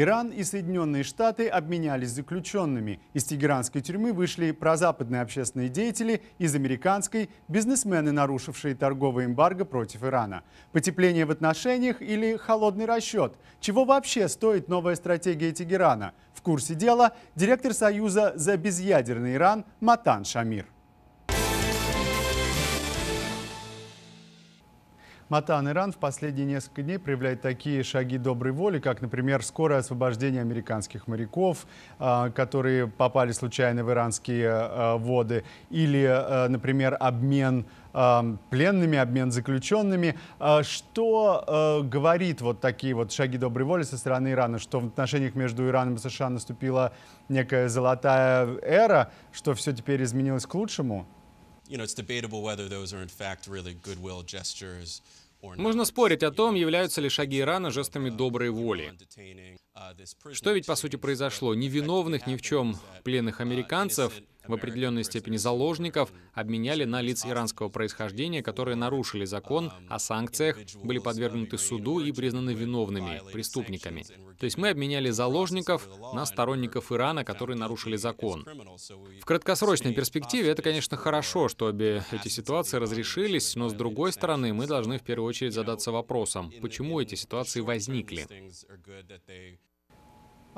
Иран и Соединенные Штаты обменялись заключенными. Из тегеранской тюрьмы вышли прозападные общественные деятели, из американской – бизнесмены, нарушившие торговое эмбарго против Ирана. Потепление в отношениях или холодный расчет? Чего вообще стоит новая стратегия Тегерана? В курсе дела директор Союза за безъядерный Иран Матан Шамир. Матан Иран в последние несколько дней проявляет такие шаги доброй воли, как, например, скорое освобождение американских моряков, а, которые попали случайно в иранские а, воды, или, а, например, обмен пленными, обмен заключенными. Что говорит вот такие вот шаги доброй воли со стороны Ирана, что в отношениях между Ираном и США наступила некая золотая эра, что все теперь изменилось к лучшему? Можно спорить о том, являются ли шаги Ирана жестами uh, доброй воли. Uh, Что ведь по сути произошло? Невиновных ни в чем пленных uh, американцев – в определенной степени заложников обменяли на лиц иранского происхождения, которые нарушили закон о санкциях, были подвергнуты суду и признаны виновными, преступниками. То есть мы обменяли заложников на сторонников Ирана, которые нарушили закон. В краткосрочной перспективе это, конечно, хорошо, что обе эти ситуации разрешились, но с другой стороны мы должны в первую очередь задаться вопросом, почему эти ситуации возникли.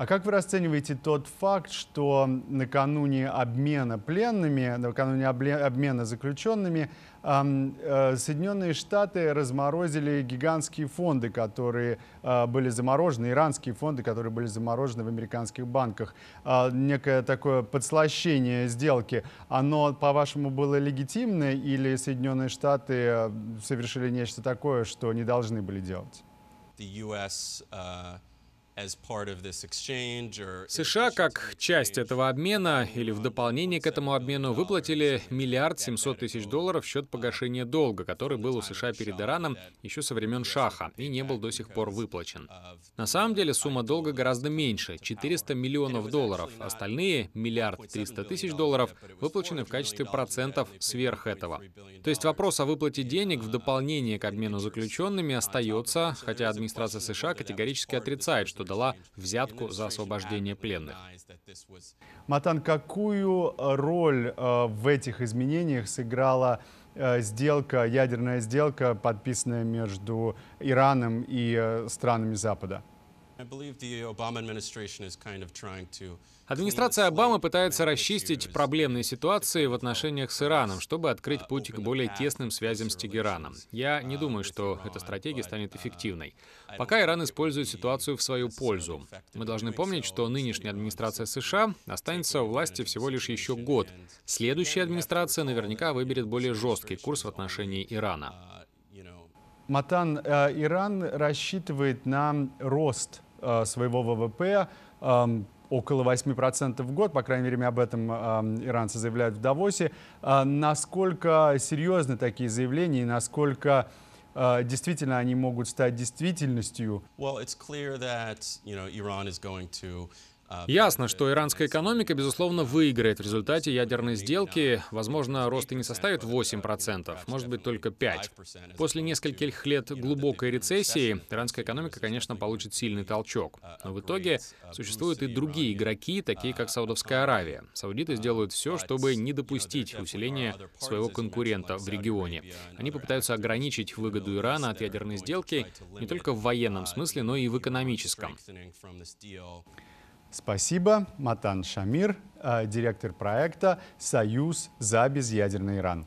А как вы расцениваете тот факт, что накануне обмена пленными, накануне обмена заключенными, э, Соединенные Штаты разморозили гигантские фонды, которые э, были заморожены, иранские фонды, которые были заморожены в американских банках. А, некое такое подслащение сделки, оно, по-вашему, было легитимно или Соединенные Штаты э, совершили нечто такое, что не должны были делать? The US, uh... США как часть этого обмена или в дополнение к этому обмену выплатили миллиард семьсот тысяч долларов в счет погашения долга, который был у США перед Ираном еще со времен Шаха и не был до сих пор выплачен. На самом деле сумма долга гораздо меньше — 400 миллионов долларов. Остальные — миллиард триста тысяч долларов — выплачены в качестве процентов сверх этого. То есть вопрос о выплате денег в дополнение к обмену заключенными остается, хотя администрация США категорически отрицает, что дала взятку за освобождение пленных. Матан, какую э, роль э, в этих изменениях сыграла э, сделка, ядерная сделка, подписанная между Ираном и странами Запада? Администрация Обамы пытается расчистить проблемные ситуации в отношениях с Ираном, чтобы uh, открыть путь к более тесным связям с Тегераном. Я не uh, думаю, что эта стратегия станет uh, эффективной. Пока Иран использует ситуацию в свою пользу. Мы должны помнить, что нынешняя администрация США останется у власти всего лишь еще год. Следующая администрация наверняка выберет более жесткий курс в отношении Ирана. Матан, э, Иран рассчитывает на рост Э, своего ВВП эм, около 8% в год, по крайней мере, об этом эм, иранцы заявляют в Давосе. Э, насколько серьезны такие заявления и насколько э, действительно они могут стать действительностью? Well, it's clear that, you know, Iran is going to Ясно, что иранская экономика, безусловно, выиграет в результате ядерной сделки. Возможно, рост и не составит 8%, может быть, только 5%. После нескольких лет глубокой рецессии иранская экономика, конечно, получит сильный толчок. Но в итоге существуют и другие игроки, такие как Саудовская Аравия. Саудиты сделают все, чтобы не допустить усиления своего конкурента в регионе. Они попытаются ограничить выгоду Ирана от ядерной сделки не только в военном смысле, но и в экономическом. Спасибо, Матан Шамир, э, директор проекта «Союз за безъядерный Иран».